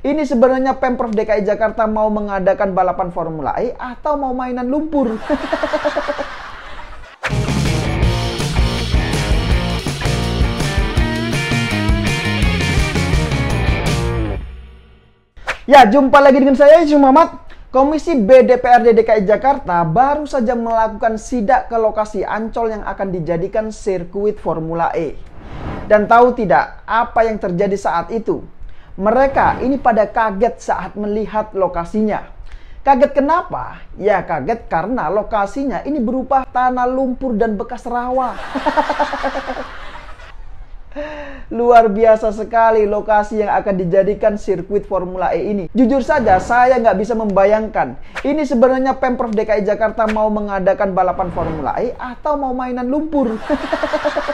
Ini sebenarnya Pemprov DKI Jakarta mau mengadakan balapan Formula E atau mau mainan lumpur? Ya, jumpa lagi dengan saya Mamat. Komisi BDPRD DKI Jakarta baru saja melakukan sidak ke lokasi Ancol yang akan dijadikan sirkuit Formula E. Dan tahu tidak apa yang terjadi saat itu? Mereka ini pada kaget saat melihat lokasinya. Kaget kenapa? Ya kaget karena lokasinya ini berupa tanah lumpur dan bekas rawa. Luar biasa sekali lokasi yang akan dijadikan sirkuit Formula E ini. Jujur saja, saya nggak bisa membayangkan. Ini sebenarnya Pemprov DKI Jakarta mau mengadakan balapan Formula E atau mau mainan lumpur.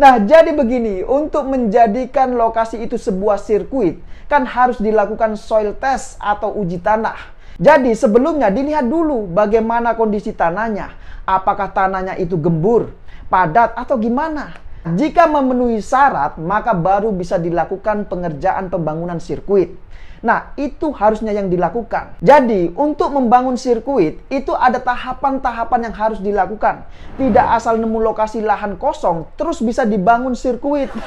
Nah, jadi begini, untuk menjadikan lokasi itu sebuah sirkuit, kan harus dilakukan soil test atau uji tanah. Jadi sebelumnya dilihat dulu bagaimana kondisi tanahnya. Apakah tanahnya itu gembur, padat, atau gimana. Jika memenuhi syarat, maka baru bisa dilakukan pengerjaan pembangunan sirkuit. Nah, itu harusnya yang dilakukan. Jadi, untuk membangun sirkuit, itu ada tahapan-tahapan yang harus dilakukan. Tidak asal nemu lokasi lahan kosong, terus bisa dibangun sirkuit.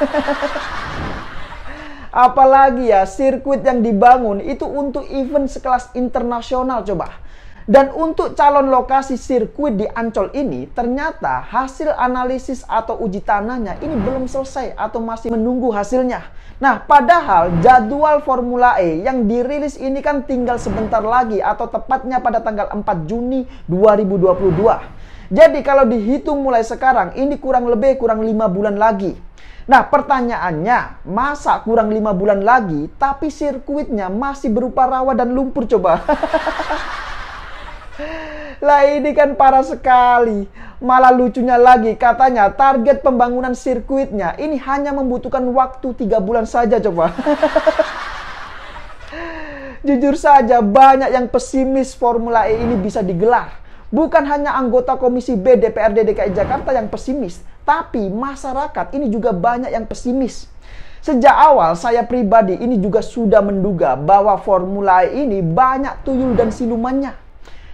Apalagi ya, sirkuit yang dibangun itu untuk event sekelas internasional coba. Dan untuk calon lokasi sirkuit di Ancol ini, ternyata hasil analisis atau uji tanahnya ini belum selesai atau masih menunggu hasilnya. Nah, padahal jadwal Formula E yang dirilis ini kan tinggal sebentar lagi atau tepatnya pada tanggal 4 Juni 2022. Jadi kalau dihitung mulai sekarang ini kurang lebih kurang 5 bulan lagi. Nah, pertanyaannya, masa kurang 5 bulan lagi tapi sirkuitnya masih berupa rawa dan lumpur coba? lah ini kan parah sekali. Malah lucunya lagi, katanya target pembangunan sirkuitnya ini hanya membutuhkan waktu tiga bulan saja coba. Jujur saja banyak yang pesimis Formula E ini bisa digelar. Bukan hanya anggota Komisi B DPRD DKI Jakarta yang pesimis, tapi masyarakat ini juga banyak yang pesimis. Sejak awal saya pribadi ini juga sudah menduga bahwa Formula E ini banyak tuyul dan silumannya.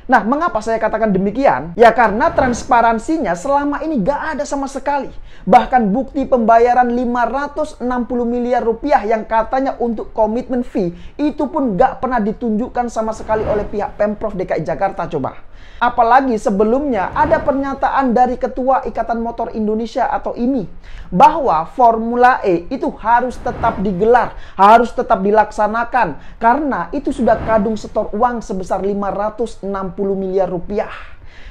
Nah, mengapa saya katakan demikian? Ya karena transparansinya selama ini gak ada sama sekali. Bahkan bukti pembayaran 560 miliar rupiah yang katanya untuk komitmen fee, itu pun gak pernah ditunjukkan sama sekali oleh pihak Pemprov DKI Jakarta coba. Apalagi sebelumnya ada pernyataan dari Ketua Ikatan Motor Indonesia atau IMI bahwa Formula E itu harus tetap digelar, harus tetap dilaksanakan karena itu sudah kadung setor uang sebesar 560 miliar rupiah.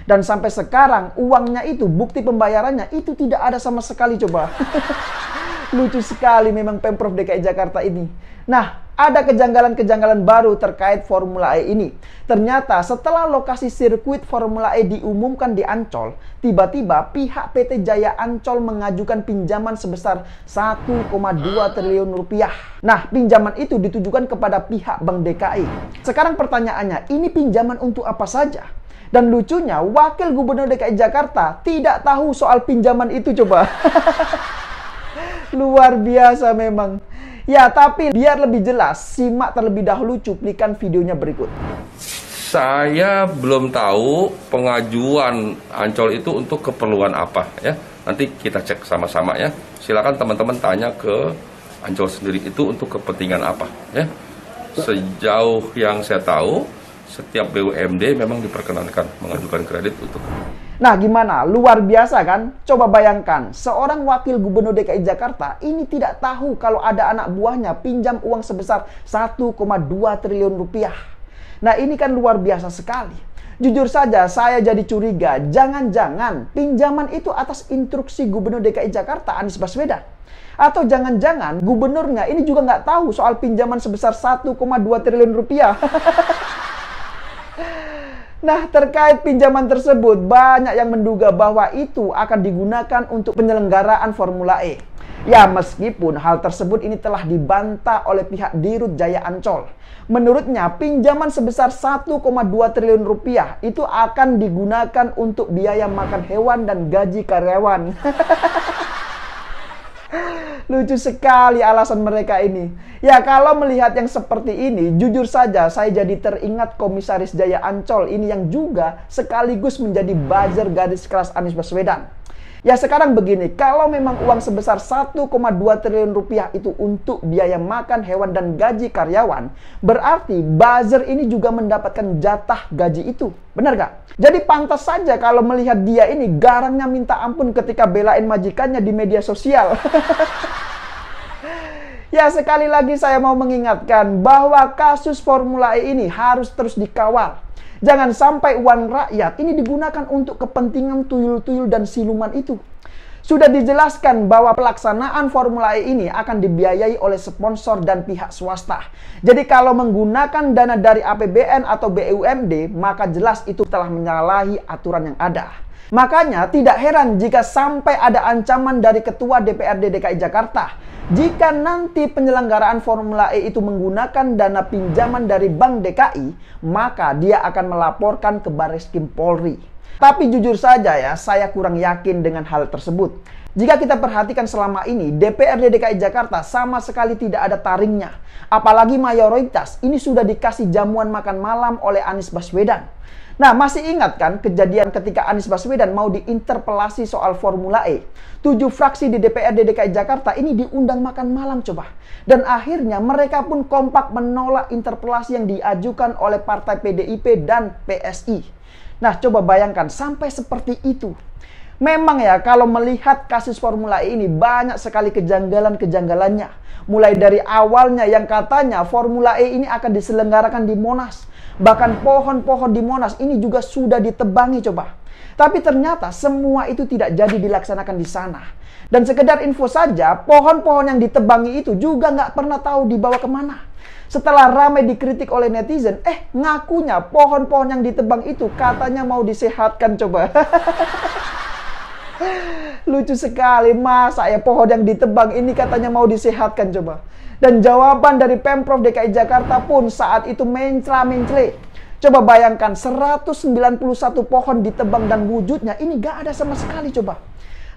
Dan sampai sekarang uangnya itu, bukti pembayarannya itu tidak ada sama sekali coba. Lucu sekali memang Pemprov DKI Jakarta ini. Nah, ada kejanggalan-kejanggalan baru terkait Formula E ini. Ternyata setelah lokasi sirkuit Formula E diumumkan di Ancol, tiba-tiba pihak PT Jaya Ancol mengajukan pinjaman sebesar 1,2 triliun rupiah. Nah, pinjaman itu ditujukan kepada pihak Bank DKI. Sekarang pertanyaannya, ini pinjaman untuk apa saja? Dan lucunya, Wakil Gubernur DKI Jakarta tidak tahu soal pinjaman itu coba. Luar biasa memang. Ya, tapi biar lebih jelas, simak terlebih dahulu cuplikan videonya berikut. Saya belum tahu pengajuan Ancol itu untuk keperluan apa ya. Nanti kita cek sama-sama ya. Silakan teman-teman tanya ke Ancol sendiri itu untuk kepentingan apa ya. Sejauh yang saya tahu, setiap BUMD memang diperkenankan mengajukan kredit untuk Nah, gimana? Luar biasa kan? Coba bayangkan, seorang wakil gubernur DKI Jakarta ini tidak tahu kalau ada anak buahnya pinjam uang sebesar 1,2 triliun rupiah. Nah, ini kan luar biasa sekali. Jujur saja, saya jadi curiga. Jangan-jangan pinjaman itu atas instruksi Gubernur DKI Jakarta Anies Baswedan. Atau jangan-jangan gubernurnya ini juga nggak tahu soal pinjaman sebesar 1,2 triliun rupiah. Nah, terkait pinjaman tersebut, banyak yang menduga bahwa itu akan digunakan untuk penyelenggaraan Formula E. Ya, meskipun hal tersebut ini telah dibantah oleh pihak Dirut Jaya Ancol. Menurutnya, pinjaman sebesar 1,2 triliun rupiah itu akan digunakan untuk biaya makan hewan dan gaji karyawan. Lucu sekali alasan mereka ini. Ya, kalau melihat yang seperti ini, jujur saja saya jadi teringat Komisaris Jaya Ancol ini yang juga sekaligus menjadi buzzer gadis keras Anies Baswedan. Ya sekarang begini, kalau memang uang sebesar 1,2 triliun rupiah itu untuk biaya makan hewan dan gaji karyawan, berarti buzzer ini juga mendapatkan jatah gaji itu. Benar gak? Jadi pantas saja kalau melihat dia ini garangnya minta ampun ketika belain majikannya di media sosial. Ya sekali lagi saya mau mengingatkan bahwa kasus Formula E ini harus terus dikawal Jangan sampai uang rakyat ini digunakan untuk kepentingan tuyul-tuyul dan siluman itu. Sudah dijelaskan bahwa pelaksanaan Formula E ini akan dibiayai oleh sponsor dan pihak swasta. Jadi kalau menggunakan dana dari APBN atau BUMD, maka jelas itu telah menyalahi aturan yang ada. Makanya tidak heran jika sampai ada ancaman dari Ketua DPRD DKI Jakarta jika nanti penyelenggaraan Formula E itu menggunakan dana pinjaman dari Bank DKI, maka dia akan melaporkan ke Baris Kim Polri. Tapi jujur saja ya, saya kurang yakin dengan hal tersebut. Jika kita perhatikan selama ini, DPRD DKI Jakarta sama sekali tidak ada taringnya. Apalagi mayoritas ini sudah dikasih jamuan makan malam oleh Anies Baswedan. Nah, masih ingat kan kejadian ketika Anies Baswedan mau diinterpelasi soal Formula E? Tujuh fraksi di DPRD DKI Jakarta ini diundang makan malam coba. Dan akhirnya mereka pun kompak menolak interpelasi yang diajukan oleh Partai PDIP dan PSI. Nah, coba bayangkan sampai seperti itu. Memang ya, kalau melihat kasus Formula E ini banyak sekali kejanggalan-kejanggalannya. Mulai dari awalnya yang katanya Formula E ini akan diselenggarakan di Monas Bahkan pohon-pohon di Monas ini juga sudah ditebangi coba. Tapi ternyata semua itu tidak jadi dilaksanakan di sana. Dan sekedar info saja, pohon-pohon yang ditebangi itu juga nggak pernah tahu dibawa kemana. Setelah ramai dikritik oleh netizen, eh ngakunya pohon-pohon yang ditebang itu katanya mau disehatkan coba. Lucu sekali, masa ya pohon yang ditebang ini katanya mau disehatkan coba. Dan jawaban dari Pemprov DKI Jakarta pun saat itu mencela-mencela. Coba bayangkan 191 pohon ditebang dan wujudnya ini gak ada sama sekali coba.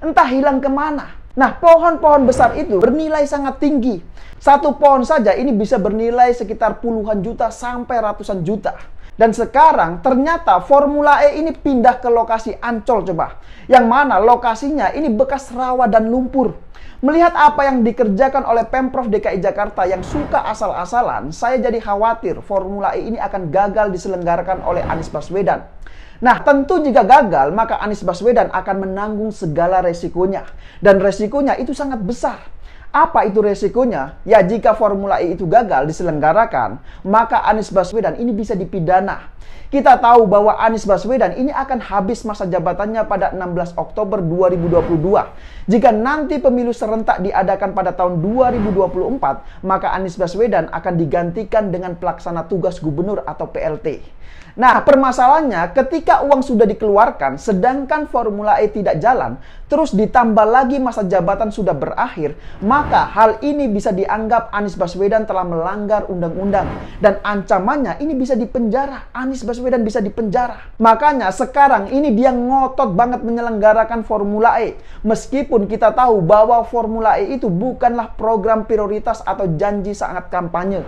Entah hilang kemana. Nah pohon-pohon besar itu bernilai sangat tinggi. Satu pohon saja ini bisa bernilai sekitar puluhan juta sampai ratusan juta. Dan sekarang ternyata Formula E ini pindah ke lokasi Ancol coba. Yang mana lokasinya ini bekas rawa dan lumpur. Melihat apa yang dikerjakan oleh Pemprov DKI Jakarta yang suka asal-asalan, saya jadi khawatir Formula E ini akan gagal diselenggarakan oleh Anies Baswedan. Nah, tentu jika gagal, maka Anies Baswedan akan menanggung segala resikonya. Dan resikonya itu sangat besar. Apa itu resikonya? Ya jika Formula E itu gagal diselenggarakan, maka Anies Baswedan ini bisa dipidana kita tahu bahwa Anies Baswedan ini akan habis masa jabatannya pada 16 Oktober 2022. Jika nanti pemilu serentak diadakan pada tahun 2024, maka Anies Baswedan akan digantikan dengan pelaksana tugas gubernur atau PLT. Nah, permasalahannya ketika uang sudah dikeluarkan sedangkan formula E tidak jalan, terus ditambah lagi masa jabatan sudah berakhir, maka hal ini bisa dianggap Anies Baswedan telah melanggar undang-undang dan ancamannya ini bisa dipenjara Anies Baswedan Baswedan bisa dipenjara. Makanya sekarang ini dia ngotot banget menyelenggarakan Formula E. Meskipun kita tahu bahwa Formula E itu bukanlah program prioritas atau janji saat kampanye.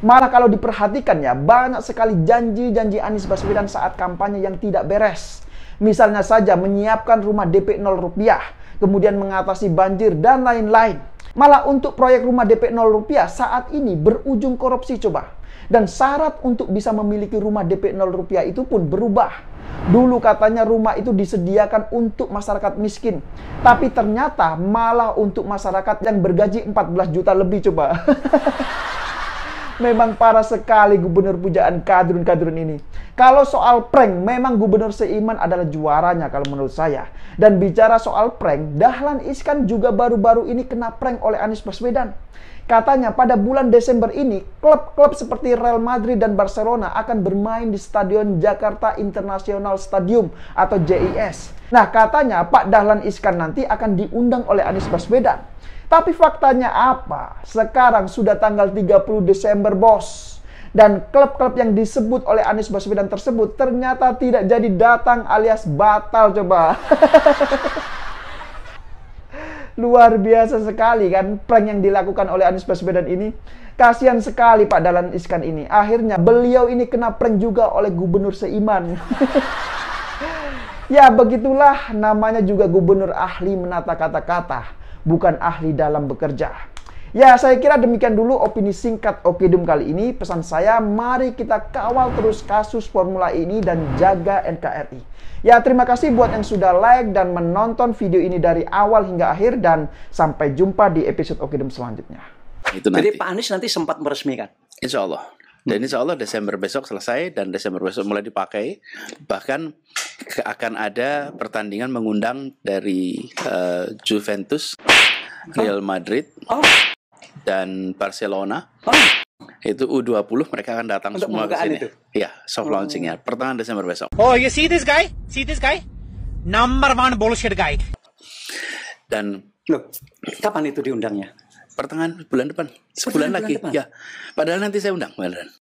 Malah kalau diperhatikan ya, banyak sekali janji-janji Anies Baswedan saat kampanye yang tidak beres. Misalnya saja menyiapkan rumah DP 0 rupiah, kemudian mengatasi banjir dan lain-lain. Malah untuk proyek rumah DP 0 rupiah saat ini berujung korupsi coba. Dan syarat untuk bisa memiliki rumah DP 0 rupiah itu pun berubah. Dulu katanya rumah itu disediakan untuk masyarakat miskin. Tapi ternyata malah untuk masyarakat yang bergaji 14 juta lebih coba. memang para sekali gubernur pujaan kadrun-kadrun ini. Kalau soal prank, memang gubernur seiman adalah juaranya kalau menurut saya. Dan bicara soal prank, Dahlan Iskan juga baru-baru ini kena prank oleh Anies Baswedan. Katanya pada bulan Desember ini, klub-klub seperti Real Madrid dan Barcelona akan bermain di Stadion Jakarta International Stadium atau JIS. Nah katanya Pak Dahlan Iskan nanti akan diundang oleh Anies Baswedan. Tapi faktanya apa? Sekarang sudah tanggal 30 Desember bos. Dan klub-klub yang disebut oleh Anies Baswedan tersebut ternyata tidak jadi datang alias batal coba. Luar biasa sekali kan prank yang dilakukan oleh Anies Baswedan ini. Kasihan sekali Pak Dalan Iskan ini. Akhirnya beliau ini kena prank juga oleh gubernur seiman. ya begitulah namanya juga gubernur ahli menata kata-kata, bukan ahli dalam bekerja. Ya, saya kira demikian dulu opini singkat Okidum kali ini. Pesan saya, mari kita kawal terus kasus Formula e ini dan jaga NKRI. Ya, terima kasih buat yang sudah like dan menonton video ini dari awal hingga akhir dan sampai jumpa di episode Okidum selanjutnya. Itu nanti. Jadi Pak Anies nanti sempat meresmikan? Insya Allah. Dan insya Allah Desember besok selesai dan Desember besok mulai dipakai. Bahkan akan ada pertandingan mengundang dari uh, Juventus, Real Madrid, oh. Oh dan Barcelona. Oh itu U20 mereka akan datang Untuk semua ke sini. Itu? Ya, soft oh. launching ya. pertengahan Desember besok. Oh, you see this guy? See this guy? Number one bullshit guy. Dan Loh, kapan itu diundangnya? Pertengahan bulan depan, sebulan lagi. Depan. Ya, padahal nanti saya undang, beneran.